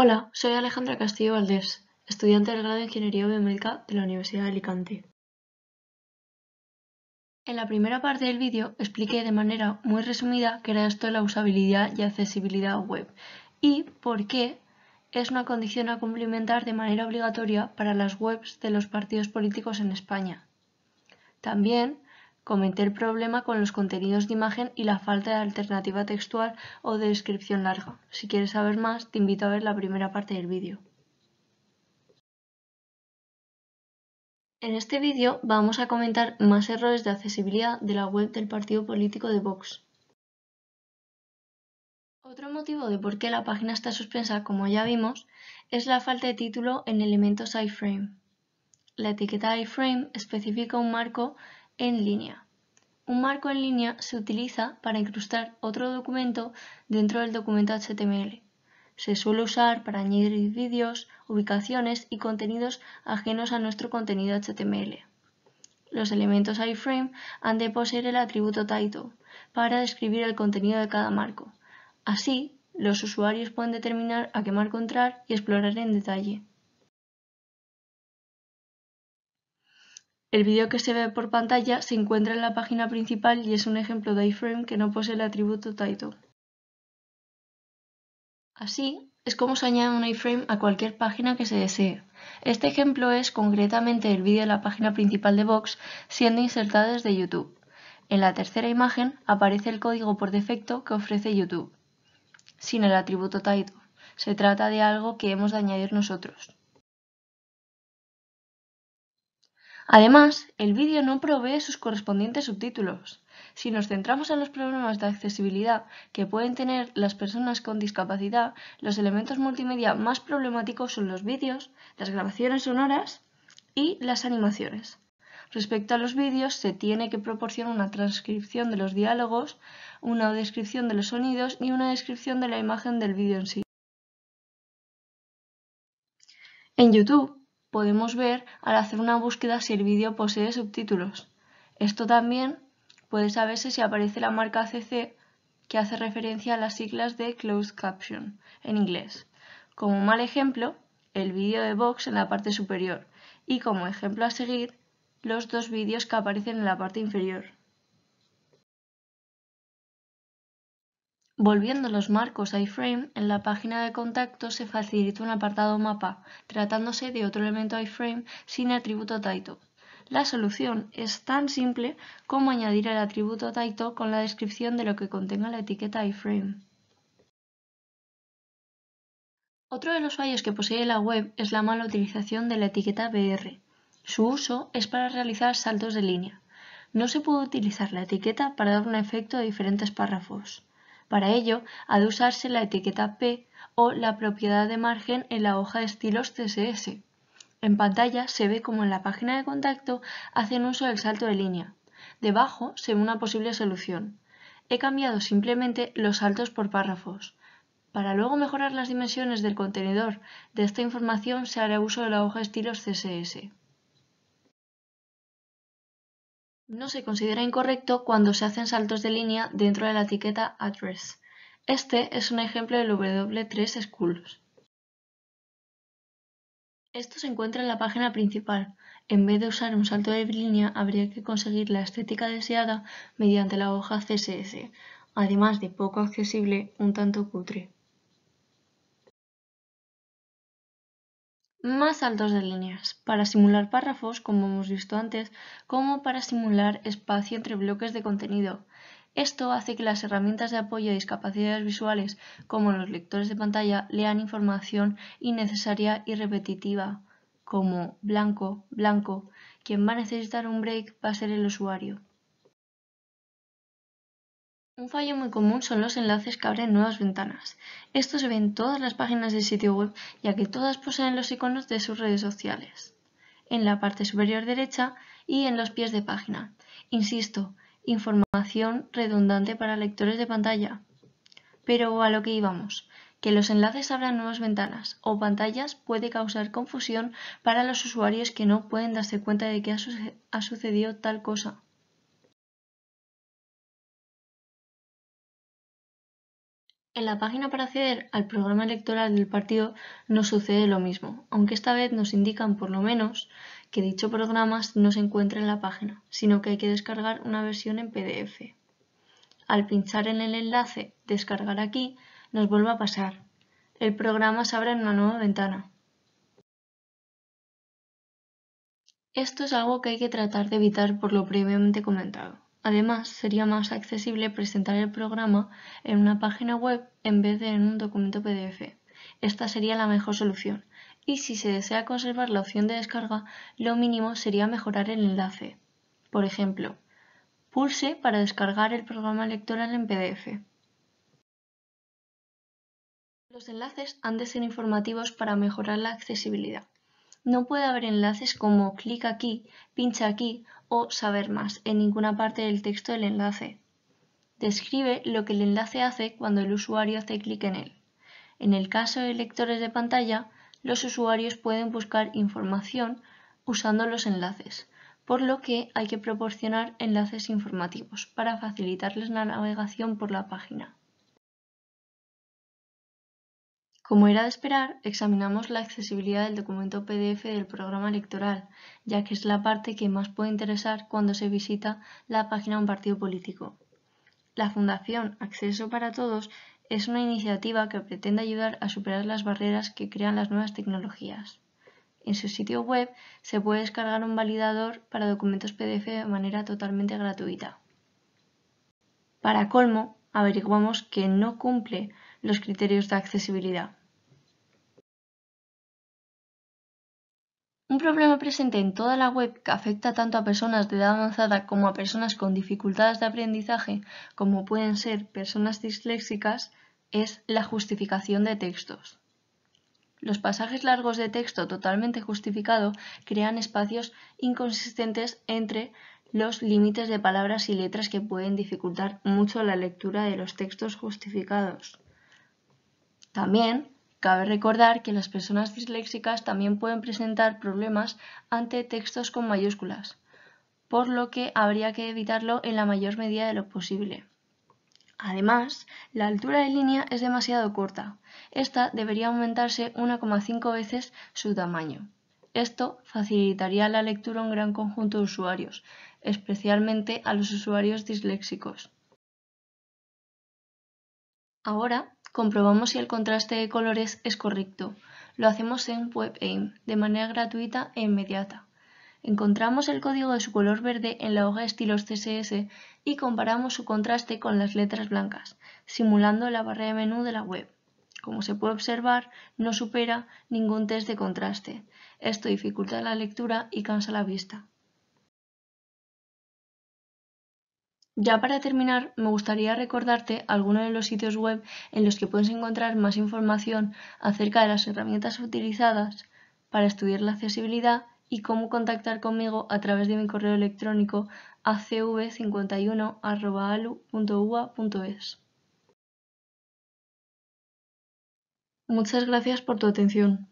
Hola, soy Alejandra Castillo Valdés, estudiante del grado de Ingeniería Biomédica de la Universidad de Alicante. En la primera parte del vídeo expliqué de manera muy resumida qué era esto de la usabilidad y accesibilidad web y por qué es una condición a cumplimentar de manera obligatoria para las webs de los partidos políticos en España. También Comenté el problema con los contenidos de imagen y la falta de alternativa textual o de descripción larga. Si quieres saber más, te invito a ver la primera parte del vídeo. En este vídeo vamos a comentar más errores de accesibilidad de la web del partido político de Vox. Otro motivo de por qué la página está suspensa, como ya vimos, es la falta de título en elementos iframe. La etiqueta iframe especifica un marco en línea. Un marco en línea se utiliza para incrustar otro documento dentro del documento HTML. Se suele usar para añadir vídeos, ubicaciones y contenidos ajenos a nuestro contenido HTML. Los elementos iframe han de poseer el atributo title para describir el contenido de cada marco. Así, los usuarios pueden determinar a qué marco entrar y explorar en detalle. El vídeo que se ve por pantalla se encuentra en la página principal y es un ejemplo de iframe que no posee el atributo title. Así es como se añade un iframe a cualquier página que se desee. Este ejemplo es concretamente el vídeo de la página principal de Vox siendo insertado desde YouTube. En la tercera imagen aparece el código por defecto que ofrece YouTube, sin el atributo title. Se trata de algo que hemos de añadir nosotros. Además, el vídeo no provee sus correspondientes subtítulos. Si nos centramos en los problemas de accesibilidad que pueden tener las personas con discapacidad, los elementos multimedia más problemáticos son los vídeos, las grabaciones sonoras y las animaciones. Respecto a los vídeos, se tiene que proporcionar una transcripción de los diálogos, una descripción de los sonidos y una descripción de la imagen del vídeo en sí. En YouTube, podemos ver al hacer una búsqueda si el vídeo posee subtítulos. Esto también puede saberse si aparece la marca CC que hace referencia a las siglas de Closed Caption en inglés. Como mal ejemplo, el vídeo de Vox en la parte superior y como ejemplo a seguir, los dos vídeos que aparecen en la parte inferior. Volviendo los marcos iframe, en la página de contacto se facilita un apartado mapa, tratándose de otro elemento iframe sin atributo title. La solución es tan simple como añadir el atributo title con la descripción de lo que contenga la etiqueta iframe. Otro de los fallos que posee la web es la mala utilización de la etiqueta br. Su uso es para realizar saltos de línea. No se puede utilizar la etiqueta para dar un efecto a diferentes párrafos. Para ello, ha de usarse la etiqueta P o la propiedad de margen en la hoja de estilos CSS. En pantalla se ve como en la página de contacto hacen uso del salto de línea. Debajo se una posible solución. He cambiado simplemente los saltos por párrafos. Para luego mejorar las dimensiones del contenedor de esta información se hará uso de la hoja de estilos CSS. No se considera incorrecto cuando se hacen saltos de línea dentro de la etiqueta address. Este es un ejemplo del W3 Schools. Esto se encuentra en la página principal. En vez de usar un salto de línea, habría que conseguir la estética deseada mediante la hoja CSS, además de poco accesible, un tanto cutre. más altos de líneas, para simular párrafos, como hemos visto antes, como para simular espacio entre bloques de contenido. Esto hace que las herramientas de apoyo a discapacidades visuales, como los lectores de pantalla, lean información innecesaria y repetitiva, como blanco, blanco. Quien va a necesitar un break va a ser el usuario. Un fallo muy común son los enlaces que abren nuevas ventanas. Esto se ve en todas las páginas del sitio web, ya que todas poseen los iconos de sus redes sociales, en la parte superior derecha y en los pies de página. Insisto, información redundante para lectores de pantalla. Pero a lo que íbamos, que los enlaces abran nuevas ventanas o pantallas puede causar confusión para los usuarios que no pueden darse cuenta de que ha, ha sucedido tal cosa. En la página para acceder al programa electoral del partido no sucede lo mismo, aunque esta vez nos indican por lo menos que dicho programa no se encuentra en la página, sino que hay que descargar una versión en PDF. Al pinchar en el enlace Descargar aquí, nos vuelve a pasar. El programa se abre en una nueva ventana. Esto es algo que hay que tratar de evitar por lo previamente comentado. Además, sería más accesible presentar el programa en una página web en vez de en un documento PDF. Esta sería la mejor solución. Y si se desea conservar la opción de descarga, lo mínimo sería mejorar el enlace. Por ejemplo, pulse para descargar el programa electoral en PDF. Los enlaces han de ser informativos para mejorar la accesibilidad. No puede haber enlaces como clic aquí, pincha aquí o saber más. En ninguna parte del texto del enlace. Describe lo que el enlace hace cuando el usuario hace clic en él. En el caso de lectores de pantalla, los usuarios pueden buscar información usando los enlaces, por lo que hay que proporcionar enlaces informativos para facilitarles la navegación por la página. Como era de esperar, examinamos la accesibilidad del documento PDF del programa electoral, ya que es la parte que más puede interesar cuando se visita la página de un partido político. La Fundación Acceso para Todos es una iniciativa que pretende ayudar a superar las barreras que crean las nuevas tecnologías. En su sitio web se puede descargar un validador para documentos PDF de manera totalmente gratuita. Para colmo, averiguamos que no cumple los criterios de accesibilidad. Un problema presente en toda la web que afecta tanto a personas de edad avanzada como a personas con dificultades de aprendizaje, como pueden ser personas disléxicas, es la justificación de textos. Los pasajes largos de texto totalmente justificado crean espacios inconsistentes entre los límites de palabras y letras que pueden dificultar mucho la lectura de los textos justificados. También cabe recordar que las personas disléxicas también pueden presentar problemas ante textos con mayúsculas, por lo que habría que evitarlo en la mayor medida de lo posible. Además, la altura de línea es demasiado corta. Esta debería aumentarse 1,5 veces su tamaño. Esto facilitaría la lectura a un gran conjunto de usuarios, especialmente a los usuarios disléxicos. Ahora comprobamos si el contraste de colores es correcto. Lo hacemos en WebAIM, de manera gratuita e inmediata. Encontramos el código de su color verde en la hoja estilos CSS y comparamos su contraste con las letras blancas, simulando la barra de menú de la web. Como se puede observar, no supera ningún test de contraste. Esto dificulta la lectura y cansa la vista. Ya para terminar, me gustaría recordarte algunos de los sitios web en los que puedes encontrar más información acerca de las herramientas utilizadas para estudiar la accesibilidad y cómo contactar conmigo a través de mi correo electrónico acv51.alu.ua.es. Muchas gracias por tu atención.